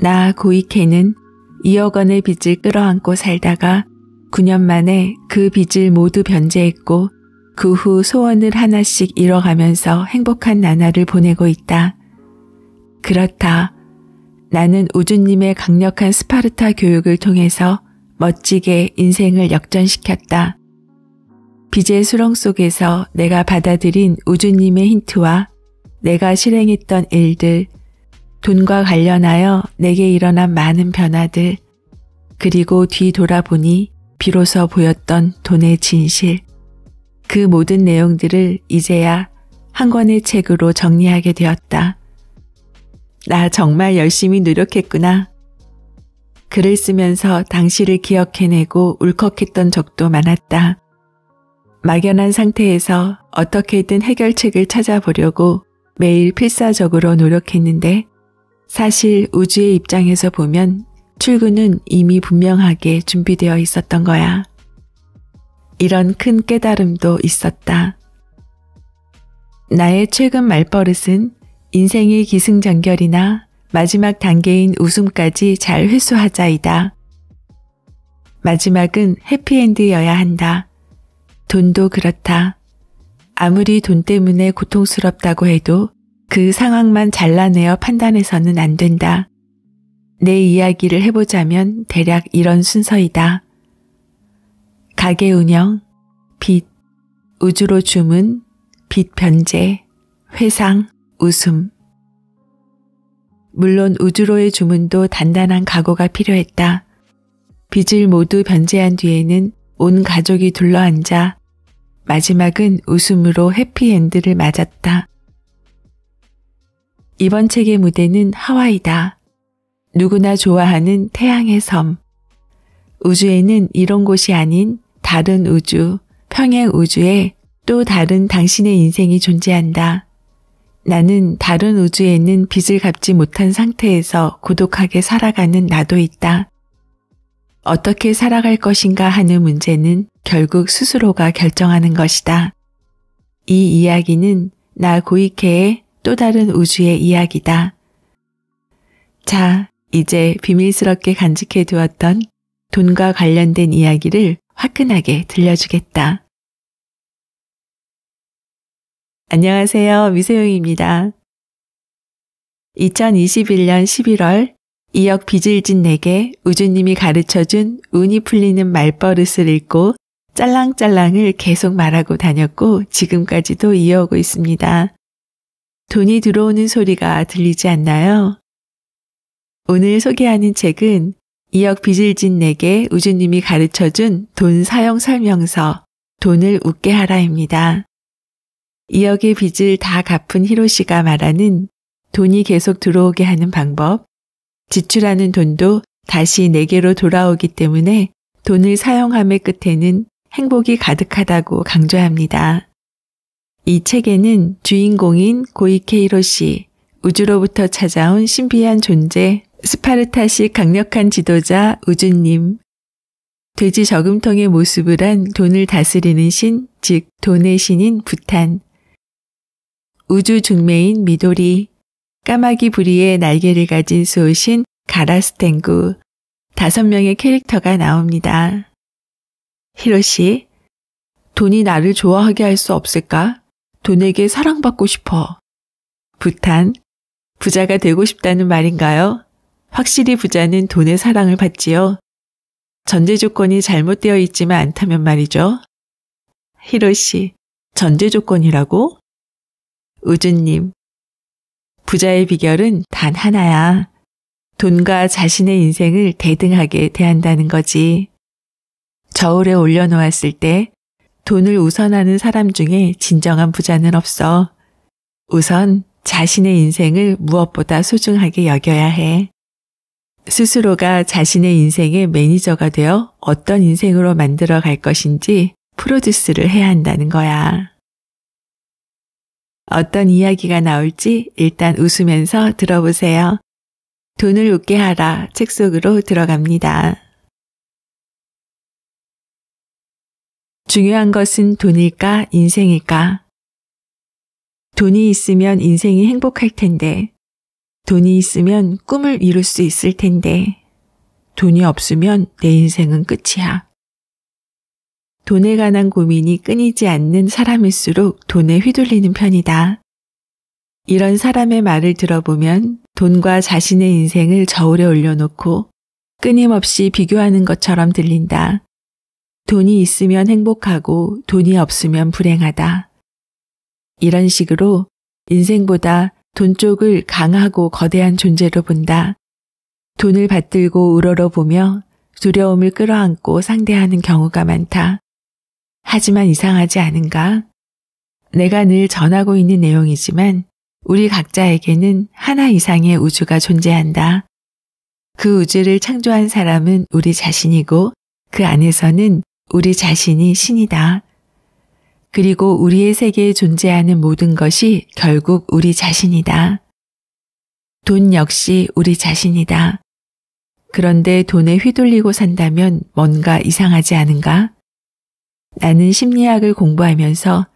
나 고이케는 2억 원의 빚을 끌어안고 살다가 9년 만에 그 빚을 모두 변제했고 그 후 소원을 하나씩 잃어가면서 행복한 나날을 보내고 있다. 그렇다. 나는 우주님의 강력한 스파르타 교육을 통해서 멋지게 인생을 역전시켰다. 빚의 수렁 속에서 내가 받아들인 우주님의 힌트와 내가 실행했던 일들, 돈과 관련하여 내게 일어난 많은 변화들, 그리고 뒤돌아보니 비로소 보였던 돈의 진실, 그 모든 내용들을 이제야 한 권의 책으로 정리하게 되었다. 나 정말 열심히 노력했구나. 글을 쓰면서 당시를 기억해내고 울컥했던 적도 많았다. 막연한 상태에서 어떻게든 해결책을 찾아보려고 매일 필사적으로 노력했는데 사실 우주의 입장에서 보면 출근은 이미 분명하게 준비되어 있었던 거야. 이런 큰 깨달음도 있었다. 나의 최근 말버릇은 인생의 기승전결이나 마지막 단계인 웃음까지 잘 회수하자이다. 마지막은 해피엔드여야 한다. 돈도 그렇다. 아무리 돈 때문에 고통스럽다고 해도 그 상황만 잘라내어 판단해서는 안 된다. 내 이야기를 해보자면 대략 이런 순서이다. 가게 운영, 빛, 우주로 주문, 빛 변제, 회상, 웃음. 물론 우주로의 주문도 단단한 각오가 필요했다. 빚을 모두 변제한 뒤에는 온 가족이 둘러앉아 마지막은 웃음으로 해피엔드를 맞았다. 이번 책의 무대는 하와이다. 누구나 좋아하는 태양의 섬. 우주에는 이런 곳이 아닌 다른 우주, 평행 우주에 또 다른 당신의 인생이 존재한다. 나는 다른 우주에는 빚을 갚지 못한 상태에서 고독하게 살아가는 나도 있다. 어떻게 살아갈 것인가 하는 문제는 결국 스스로가 결정하는 것이다. 이 이야기는 나 고이케의 또 다른 우주의 이야기다. 자, 이제 비밀스럽게 간직해 두었던 돈과 관련된 이야기를 화끈하게 들려주겠다. 안녕하세요. 미세용입니다. 2021년 11월 2억 빚을진 내게 우주님이 가르쳐준 운이 풀리는 말버릇을 읽고 짤랑짤랑을 계속 말하고 다녔고 지금까지도 이어오고 있습니다. 돈이 들어오는 소리가 들리지 않나요? 오늘 소개하는 책은 이억 빚을 진 내게 우주님이 가르쳐준 돈 사용 설명서 돈을 웃게 하라입니다. 이억의 빚을 다 갚은 히로시가 말하는 돈이 계속 들어오게 하는 방법, 지출하는 돈도 다시 내게로 돌아오기 때문에 돈을 사용함의 끝에는 행복이 가득하다고 강조합니다. 이 책에는 주인공인 고이케 이로시 우주로부터 찾아온 신비한 존재, 스파르타시 강력한 지도자 우주님, 돼지 저금통의 모습을 한 돈을 다스리는 신, 즉 돈의 신인 부탄, 우주 중매인 미도리, 까마귀 부리의 날개를 가진 소신 가라스탱구, 다섯 명의 캐릭터가 나옵니다. 히로시, 돈이 나를 좋아하게 할 수 없을까? 돈에게 사랑받고 싶어. 부탄, 부자가 되고 싶다는 말인가요? 확실히 부자는 돈의 사랑을 받지요. 전제 조건이 잘못되어 있지만 않다면 말이죠. 히로시 전제 조건이라고? 우주님, 부자의 비결은 단 하나야. 돈과 자신의 인생을 대등하게 대한다는 거지. 저울에 올려놓았을 때 돈을 우선하는 사람 중에 진정한 부자는 없어. 우선 자신의 인생을 무엇보다 소중하게 여겨야 해. 스스로가 자신의 인생의 매니저가 되어 어떤 인생으로 만들어 갈 것인지 프로듀스를 해야 한다는 거야. 어떤 이야기가 나올지 일단 웃으면서 들어보세요. 돈을 웃게 하라 책 속으로 들어갑니다. 중요한 것은 돈일까, 인생일까? 돈이 있으면 인생이 행복할 텐데, 돈이 있으면 꿈을 이룰 수 있을 텐데, 돈이 없으면 내 인생은 끝이야. 돈에 관한 고민이 끊이지 않는 사람일수록 돈에 휘둘리는 편이다. 이런 사람의 말을 들어보면 돈과 자신의 인생을 저울에 올려놓고 끊임없이 비교하는 것처럼 들린다. 돈이 있으면 행복하고 돈이 없으면 불행하다. 이런 식으로 인생보다 돈 쪽을 강하고 거대한 존재로 본다. 돈을 받들고 우러러보며 두려움을 끌어안고 상대하는 경우가 많다. 하지만 이상하지 않은가? 내가 늘 전하고 있는 내용이지만 우리 각자에게는 하나 이상의 우주가 존재한다. 그 우주를 창조한 사람은 우리 자신이고 그 안에서는 우리 자신이 신이다. 그리고 우리의 세계에 존재하는 모든 것이 결국 우리 자신이다. 돈 역시 우리 자신이다. 그런데 돈에 휘둘리고 산다면 뭔가 이상하지 않은가? 나는 심리학을 공부하면서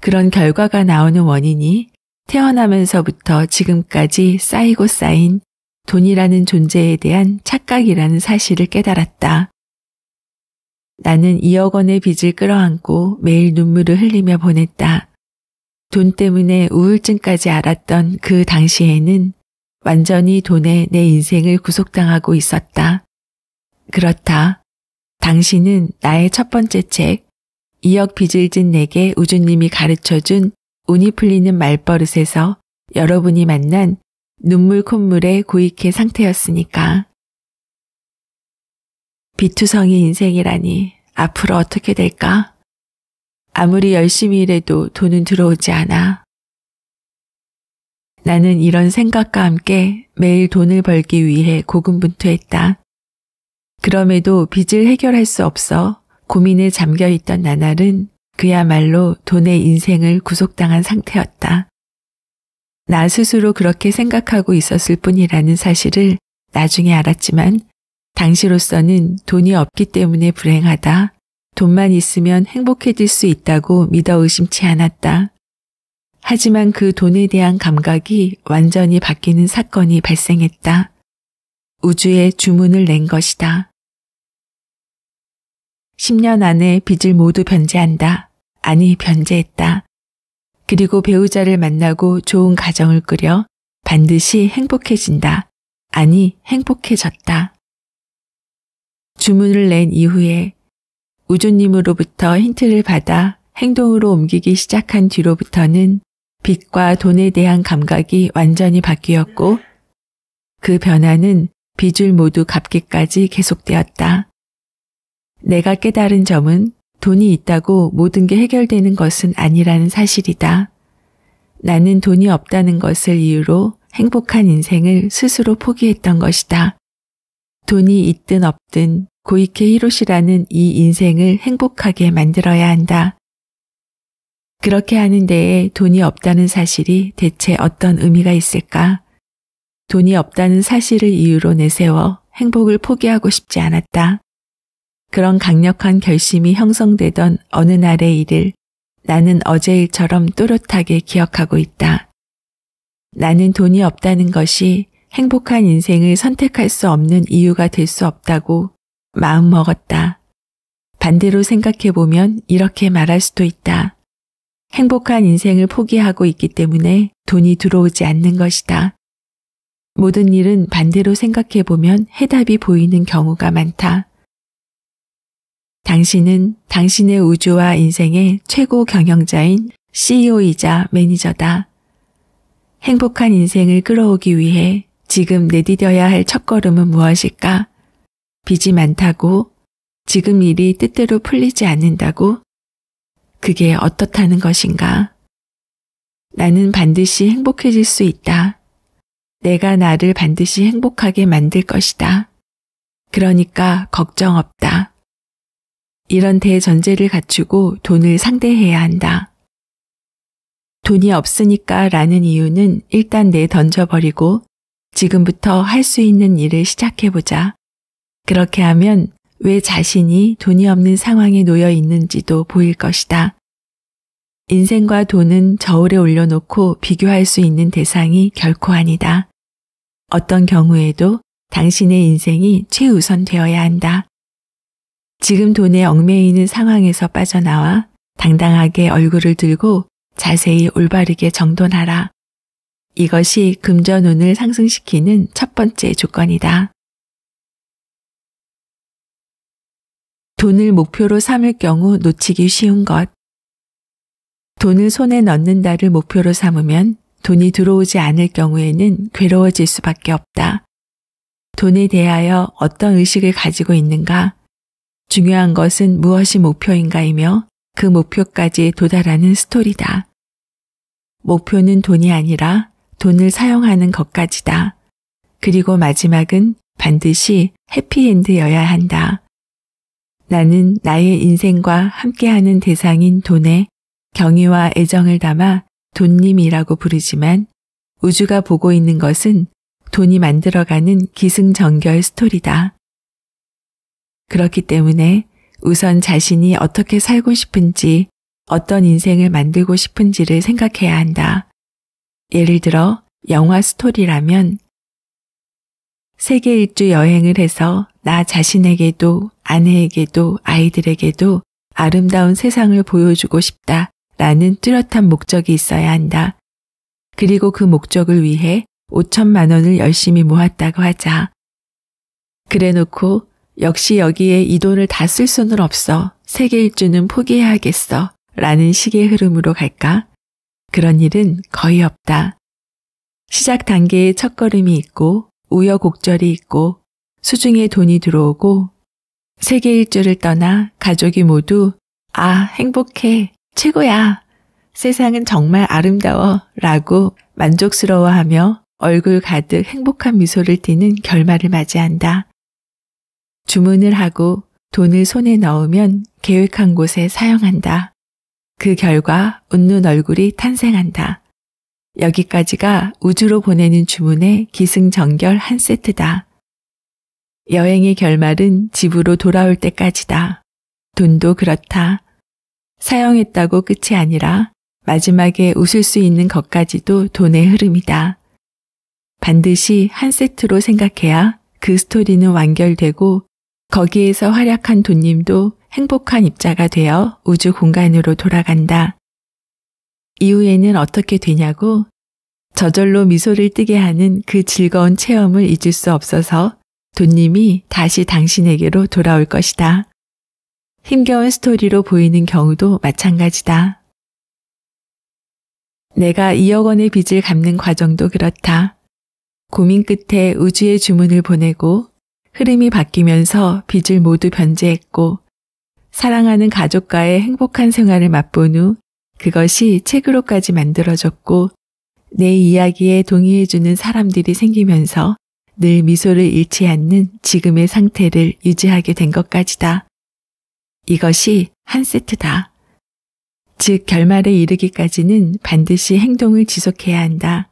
그런 결과가 나오는 원인이 태어나면서부터 지금까지 쌓이고 쌓인 돈이라는 존재에 대한 착각이라는 사실을 깨달았다. 나는 2억 원의 빚을 끌어안고 매일 눈물을 흘리며 보냈다. 돈 때문에 우울증까지 앓았던 그 당시에는 완전히 돈에 내 인생을 구속당하고 있었다. 그렇다. 당신은 나의 첫 번째 책, 2억 빚을 진 내게 우주님이 가르쳐준 운이 풀리는 말버릇에서 여러분이 만난 눈물 콧물의 고익해 상태였으니까. 비투성이 인생이라니 앞으로 어떻게 될까? 아무리 열심히 일해도 돈은 들어오지 않아. 나는 이런 생각과 함께 매일 돈을 벌기 위해 고군분투했다. 그럼에도 빚을 해결할 수 없어 고민에 잠겨 있던 나날은 그야말로 돈의 인생을 구속당한 상태였다. 나 스스로 그렇게 생각하고 있었을 뿐이라는 사실을 나중에 알았지만 당시로서는 돈이 없기 때문에 불행하다. 돈만 있으면 행복해질 수 있다고 믿어 의심치 않았다. 하지만 그 돈에 대한 감각이 완전히 바뀌는 사건이 발생했다. 우주에 주문을 낸 것이다. 10년 안에 빚을 모두 변제한다. 아니, 변제했다. 그리고 배우자를 만나고 좋은 가정을 꾸려 반드시 행복해진다. 아니, 행복해졌다. 주문을 낸 이후에 우주님으로부터 힌트를 받아 행동으로 옮기기 시작한 뒤로부터는 빛과 돈에 대한 감각이 완전히 바뀌었고 그 변화는 빚을 모두 갚기까지 계속되었다. 내가 깨달은 점은 돈이 있다고 모든 게 해결되는 것은 아니라는 사실이다. 나는 돈이 없다는 것을 이유로 행복한 인생을 스스로 포기했던 것이다. 돈이 있든 없든 고이케 히로시라는 이 인생을 행복하게 만들어야 한다. 그렇게 하는 데에 돈이 없다는 사실이 대체 어떤 의미가 있을까? 돈이 없다는 사실을 이유로 내세워 행복을 포기하고 싶지 않았다. 그런 강력한 결심이 형성되던 어느 날의 일을 나는 어제 일처럼 또렷하게 기억하고 있다. 나는 돈이 없다는 것이 행복한 인생을 선택할 수 없는 이유가 될 수 없다고 마음먹었다. 반대로 생각해보면 이렇게 말할 수도 있다. 행복한 인생을 포기하고 있기 때문에 돈이 들어오지 않는 것이다. 모든 일은 반대로 생각해보면 해답이 보이는 경우가 많다. 당신은 당신의 우주와 인생의 최고 경영자인 CEO이자 매니저다. 행복한 인생을 끌어오기 위해 지금 내디뎌야 할 첫걸음은 무엇일까? 빚이 많다고, 지금 일이 뜻대로 풀리지 않는다고, 그게 어떻다는 것인가? 나는 반드시 행복해질 수 있다. 내가 나를 반드시 행복하게 만들 것이다. 그러니까 걱정 없다. 이런 대전제를 갖추고 돈을 상대해야 한다. 돈이 없으니까 라는 이유는 일단 내던져버리고 지금부터 할 수 있는 일을 시작해보자. 그렇게 하면 왜 자신이 돈이 없는 상황에 놓여 있는지도 보일 것이다. 인생과 돈은 저울에 올려놓고 비교할 수 있는 대상이 결코 아니다. 어떤 경우에도 당신의 인생이 최우선 되어야 한다. 지금 돈에 얽매이는 상황에서 빠져나와 당당하게 얼굴을 들고 자세히 올바르게 정돈하라. 이것이 금전운을 상승시키는 첫 번째 조건이다. 돈을 목표로 삼을 경우 놓치기 쉬운 것. 돈을 손에 넣는다를 목표로 삼으면 돈이 들어오지 않을 경우에는 괴로워질 수밖에 없다. 돈에 대하여 어떤 의식을 가지고 있는가? 중요한 것은 무엇이 목표인가이며 그 목표까지 도달하는 스토리다. 목표는 돈이 아니라 돈을 사용하는 것까지다. 그리고 마지막은 반드시 해피엔드여야 한다. 나는 나의 인생과 함께하는 대상인 돈에 경의와 애정을 담아 돈님이라고 부르지만 우주가 보고 있는 것은 돈이 만들어가는 기승전결 스토리다. 그렇기 때문에 우선 자신이 어떻게 살고 싶은지 어떤 인생을 만들고 싶은지를 생각해야 한다. 예를 들어 영화 스토리라면 세계 일주 여행을 해서 나 자신에게도 아내에게도 아이들에게도 아름다운 세상을 보여주고 싶다 라는 뚜렷한 목적이 있어야 한다. 그리고 그 목적을 위해 5천만 원을 열심히 모았다고 하자. 그래 놓고 역시 여기에 이 돈을 다 쓸 수는 없어. 세계 일주는 포기해야겠어. 라는 식의 흐름으로 갈까? 그런 일은 거의 없다. 시작 단계에 첫걸음이 있고 우여곡절이 있고 수중에 돈이 들어오고 세계 일주를 떠나 가족이 모두 아 행복해 최고야 세상은 정말 아름다워 라고 만족스러워하며 얼굴 가득 행복한 미소를 띠는 결말을 맞이한다. 주문을 하고 돈을 손에 넣으면 계획한 곳에 사용한다. 그 결과 웃는 얼굴이 탄생한다. 여기까지가 우주로 보내는 주문의 기승전결 한 세트다. 여행의 결말은 집으로 돌아올 때까지다. 돈도 그렇다. 사용했다고 끝이 아니라 마지막에 웃을 수 있는 것까지도 돈의 흐름이다. 반드시 한 세트로 생각해야 그 스토리는 완결되고 거기에서 활약한 돈님도 행복한 입자가 되어 우주 공간으로 돌아간다. 이후에는 어떻게 되냐고 저절로 미소를 뜨게 하는 그 즐거운 체험을 잊을 수 없어서 돈님이 다시 당신에게로 돌아올 것이다. 힘겨운 스토리로 보이는 경우도 마찬가지다. 내가 2억 원의 빚을 갚는 과정도 그렇다. 고민 끝에 우주의 주문을 보내고 흐름이 바뀌면서 빚을 모두 변제했고 사랑하는 가족과의 행복한 생활을 맛본 후 그것이 책으로까지 만들어졌고 내 이야기에 동의해주는 사람들이 생기면서 늘 미소를 잃지 않는 지금의 상태를 유지하게 된 것까지다. 이것이 한 세트다. 즉, 결말에 이르기까지는 반드시 행동을 지속해야 한다.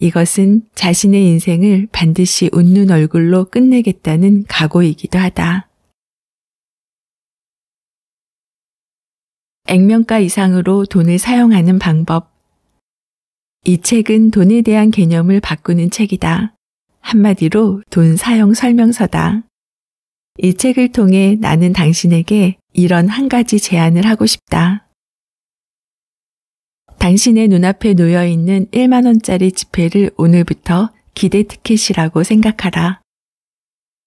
이것은 자신의 인생을 반드시 웃는 얼굴로 끝내겠다는 각오이기도 하다. 액면가 이상으로 돈을 사용하는 방법. 이 책은 돈에 대한 개념을 바꾸는 책이다. 한마디로 돈 사용 설명서다. 이 책을 통해 나는 당신에게 이런 한 가지 제안을 하고 싶다. 당신의 눈앞에 놓여 있는 1만원짜리 지폐를 오늘부터 기대 티켓이라고 생각하라.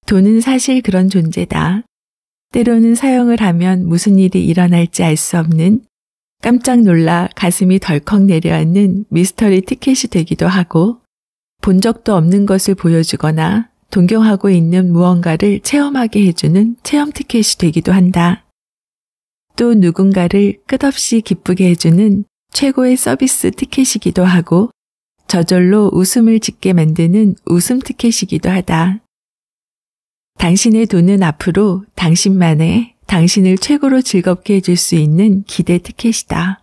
돈은 사실 그런 존재다. 때로는 사용을 하면 무슨 일이 일어날지 알 수 없는 깜짝 놀라 가슴이 덜컥 내려앉는 미스터리 티켓이 되기도 하고 본 적도 없는 것을 보여주거나 동경하고 있는 무언가를 체험하게 해주는 체험 티켓이 되기도 한다. 또 누군가를 끝없이 기쁘게 해주는 최고의 서비스 티켓이기도 하고 저절로 웃음을 짓게 만드는 웃음 티켓이기도 하다. 당신의 돈은 앞으로 당신만의 당신을 최고로 즐겁게 해줄 수 있는 기대 티켓이다.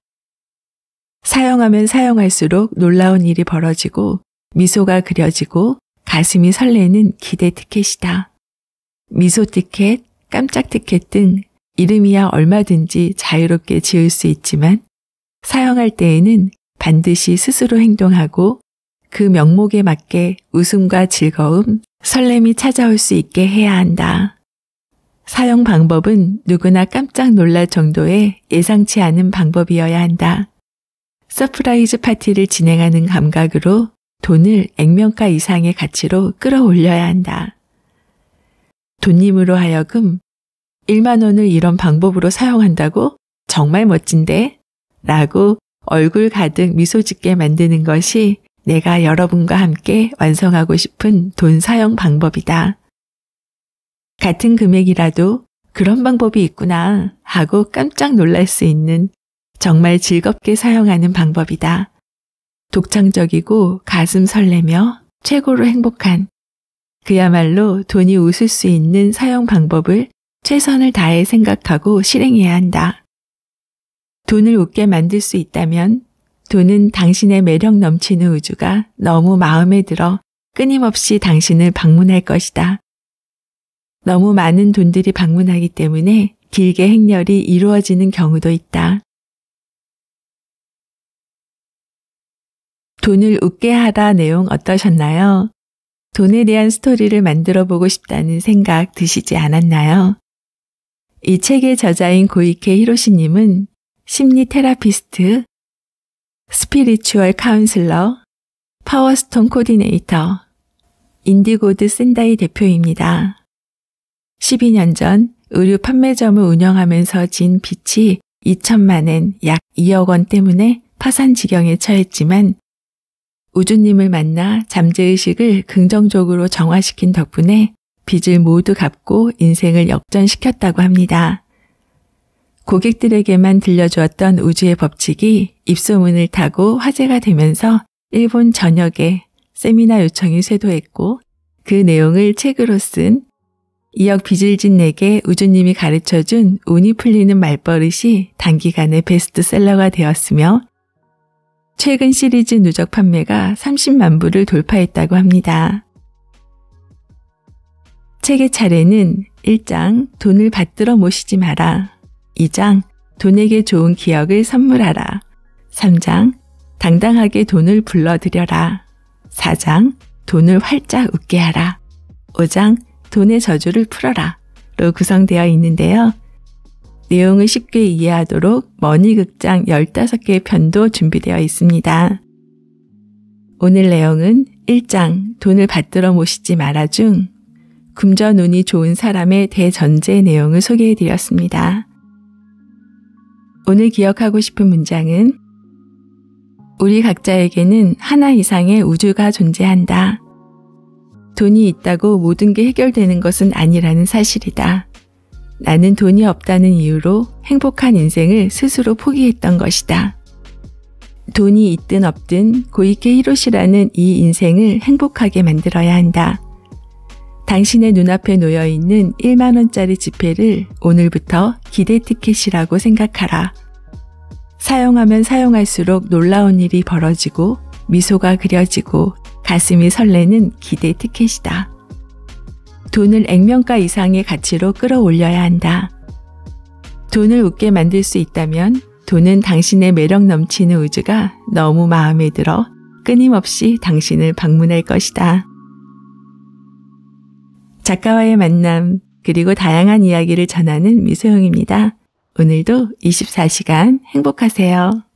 사용하면 사용할수록 놀라운 일이 벌어지고 미소가 그려지고 가슴이 설레는 기대 티켓이다. 미소 티켓, 깜짝 티켓 등 이름이야 얼마든지 자유롭게 지을 수 있지만 사용할 때에는 반드시 스스로 행동하고 그 명목에 맞게 웃음과 즐거움, 설렘이 찾아올 수 있게 해야 한다. 사용 방법은 누구나 깜짝 놀랄 정도의 예상치 않은 방법이어야 한다. 서프라이즈 파티를 진행하는 감각으로 돈을 액면가 이상의 가치로 끌어올려야 한다. 돈님으로 하여금 1만 원을 이런 방법으로 사용한다고? 정말 멋진데? 라고 얼굴 가득 미소 짓게 만드는 것이 내가 여러분과 함께 완성하고 싶은 돈 사용 방법이다. 같은 금액이라도 그런 방법이 있구나 하고 깜짝 놀랄 수 있는 정말 즐겁게 사용하는 방법이다. 독창적이고 가슴 설레며 최고로 행복한 그야말로 돈이 웃을 수 있는 사용 방법을 최선을 다해 생각하고 실행해야 한다. 돈을 웃게 만들 수 있다면 돈은 당신의 매력 넘치는 우주가 너무 마음에 들어 끊임없이 당신을 방문할 것이다. 너무 많은 돈들이 방문하기 때문에 길게 행렬이 이루어지는 경우도 있다. 돈을 웃게 하다 내용 어떠셨나요? 돈에 대한 스토리를 만들어 보고 싶다는 생각 드시지 않았나요? 이 책의 저자인 고이케 히로시님은 심리 테라피스트, 스피리추얼 카운슬러, 파워스톤 코디네이터, 인디고드 센다이 대표입니다. 12년 전 의류 판매점을 운영하면서 진 빚이 2천만엔 약 2억 원 때문에 파산 지경에 처했지만 우주님을 만나 잠재의식을 긍정적으로 정화시킨 덕분에 빚을 모두 갚고 인생을 역전시켰다고 합니다. 고객들에게만 들려주었던 우주의 법칙이 입소문을 타고 화제가 되면서 일본 전역에 세미나 요청이 쇄도했고 그 내용을 책으로 쓴이억 빚을 진 내게 우주님이 가르쳐준 운이 풀리는 말버릇이 단기간에 베스트셀러가 되었으며 최근 시리즈 누적 판매가 30만 부를 돌파했다고 합니다. 책의 차례는 1장 돈을 받들어 모시지 마라. 2장 돈에게 좋은 기억을 선물하라. 3장 당당하게 돈을 불러들여라. 4장 돈을 활짝 웃게 하라. 5장 돈의 저주를 풀어라. 로 구성되어 있는데요. 내용을 쉽게 이해하도록 머니극장 15개의 편도 준비되어 있습니다. 오늘 내용은 1장 돈을 받들어 모시지 마라 중 금전 운이 좋은 사람의 대전제 내용을 소개해 드렸습니다. 오늘 기억하고 싶은 문장은 우리 각자에게는 하나 이상의 우주가 존재한다. 돈이 있다고 모든 게 해결되는 것은 아니라는 사실이다. 나는 돈이 없다는 이유로 행복한 인생을 스스로 포기했던 것이다. 돈이 있든 없든 고이케 히로시라는 이 인생을 행복하게 만들어야 한다. 당신의 눈앞에 놓여 있는 1만원짜리 지폐를 오늘부터 기대 티켓이라고 생각하라. 사용하면 사용할수록 놀라운 일이 벌어지고 미소가 그려지고 가슴이 설레는 기대 티켓이다. 돈을 액면가 이상의 가치로 끌어올려야 한다. 돈을 웃게 만들 수 있다면 돈은 당신의 매력 넘치는 우주가 너무 마음에 들어 끊임없이 당신을 방문할 것이다. 작가와의 만남, 그리고 다양한 이야기를 전하는 미소영입니다. 오늘도 24시간 행복하세요.